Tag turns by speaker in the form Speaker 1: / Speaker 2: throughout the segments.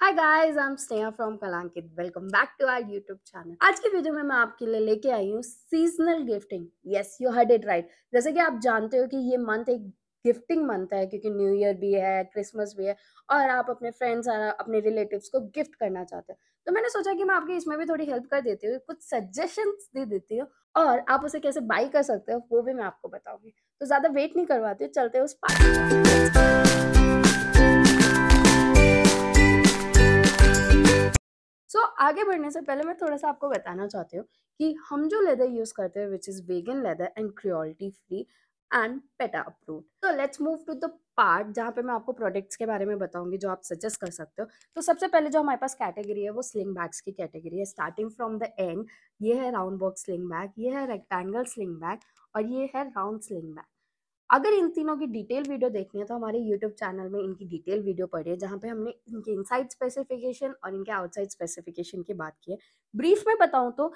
Speaker 1: hi guys I am Sneha from Kalankit welcome back to our YouTube channel आज के video में मैं आपके लिए लेके आई हूँ seasonal gifting yes you heard it right जैसे कि आप जानते हो कि ये मंथ एक गिफ्टिंग मंथ है क्योंकि न्यू ईयर भी है क्रिसमस भी है और आप अपने फ्रेंड्स और अपने रिलेटिव्स को गिफ्ट करना चाहते हो तो मैंने सोचा कि मैं आपके इसमें भी थोड़ी हेल्प कर देती हूँ कुछ सजेशंस दे देती हूँ और आप उसे कैसे बाई कर सकते हो वो भी मैं आपको बताऊंगी तो ज़्यादा वेट नहीं करवाती चलते हो उस पार्टी आगे बढ़ने से पहले मैं थोड़ा सा आपको बताना चाहती हूँ कि हम जो लेदर यूज़ करते हैं which is vegan leather and cruelty free and PETA approve तो let's move to the part जहाँ पे मैं आपको प्रोडक्ट्स के बारे में बताऊंगी जो आप सजेस्ट कर सकते हो तो सबसे पहले जो हमारे पास कैटेगरी है वो स्लिंग बैग्स की कैटेगरी है स्टार्टिंग फ्रॉम द एंड ये है राउंड बॉक्स स्लिंग बैग ये है रेक्टेंगल स्लिंग बैग और ये है राउंड स्लिंग बैग अगर इन तीनों की डिटेल वीडियो देखनी है तो हमारे यूट्यूब चैनल में इनकी डिटेल वीडियो पड़ी है जहाँ पे हमने इनके इनसाइड स्पेसिफिकेशन और इनके आउटसाइड स्पेसिफिकेशन की बात की है ब्रीफ में बताऊँ तो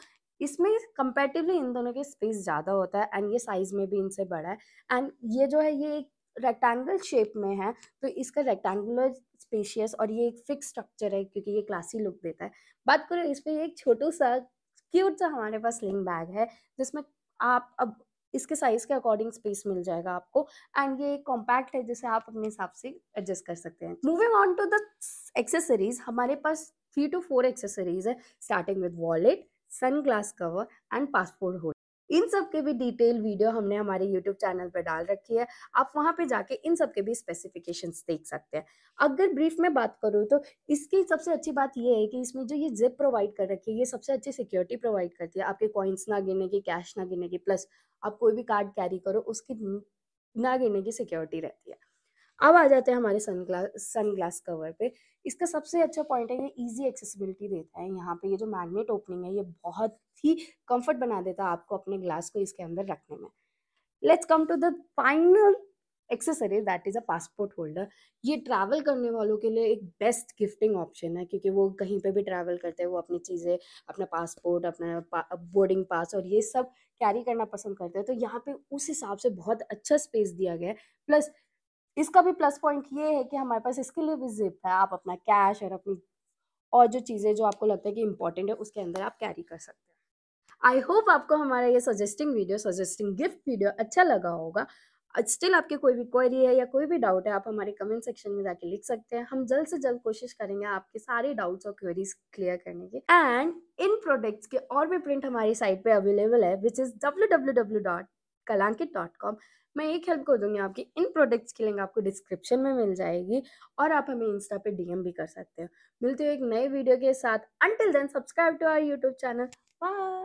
Speaker 1: इसमें कंपेरेटिवली इन दोनों के स्पेस ज़्यादा होता है एंड ये साइज में भी इनसे बड़ा है एंड ये जो है ये एक रेक्टेंगल शेप में है तो इसका रेक्टेंगुलर स्पेशियस और ये एक फिक्स स्ट्रक्चर है क्योंकि ये क्लासी लुक देता है बात करो इस पर एक छोटू सा क्यूट सा हमारे पास स्लिंग बैग है जिसमें आप अब इसके साइज़ के अकॉर्डिंग स्पेस मिल जाएगा आपको एंड ये कॉम्पैक्ट है जिसे आप अपने हिसाब से एडजस्ट कर सकते हैं moving on to the accessories हमारे पास थ्री टू फोर एक्सेसरीज है starting with wallet sunglass cover and passport hold इन सब के भी डिटेल वीडियो हमने हमारे यूट्यूब चैनल पर डाल रखी है आप वहाँ पे जाके इन सब के भी स्पेसिफिकेशंस देख सकते हैं अगर ब्रीफ में बात करूँ तो इसकी सबसे अच्छी बात यह है कि इसमें जो ये जिप प्रोवाइड कर रखी है ये सबसे अच्छी सिक्योरिटी प्रोवाइड करती है आपके कॉइन्स ना गिरने की कैश ना गिरने की प्लस आप कोई भी कार्ड कैरी करो उसकी ना गिरने की सिक्योरिटी रहती है अब आ जाते हैं हमारे sunglass sunglass cover पे इसका सबसे अच्छा पॉइंट है ये इजी एक्सेसिबिलिटी देता है यहाँ पे ये जो मैग्नेट ओपनिंग है ये बहुत ही कंफर्ट बना देता है आपको अपने ग्लास को इसके अंदर रखने में let's come to the final accessories that is a passport holder ये ट्रैवल करने वालों के लिए एक बेस्ट गिफ्टिंग ऑप्शन है क्योंकि वो कहीं पे भी ट्रैवल करते हैं वो अपनी चीज़ें अपना पासपोर्ट अपना बोर्डिंग पास और ये सब कैरी करना पसंद करते हैं तो यहाँ पे उस हिसाब से बहुत अच्छा स्पेस दिया गया है प्लस इसका भी प्लस पॉइंट ये है कि हमारे पास इसके लिए भी जिप है आप अपना कैश और अपनी और जो चीज़ें जो आपको लगता है कि इंपॉर्टेंट है उसके अंदर आप कैरी कर सकते हैं आई होप आपको हमारा ये suggesting video suggesting gift video अच्छा लगा होगा स्टिल आपकी कोई भी क्वेरी है या कोई भी डाउट है आप हमारे कमेंट सेक्शन में जाके लिख सकते हैं हम जल्द से जल्द कोशिश करेंगे आपके सारे डाउट्स और क्वेरीज क्लियर करने की एंड इन प्रोडक्ट्स के और भी प्रिंट हमारी साइट पे अवेलेबल है which is W W W dot Kalankit dot com मैं एक हेल्प कर दूंगी आपकी इन प्रोडक्ट्स की लिंक आपको डिस्क्रिप्शन में मिल जाएगी और आप हमें इंस्टा पे डीएम भी कर सकते हो मिलते हो एक नए वीडियो के साथ until then subscribe to our YouTube channel bye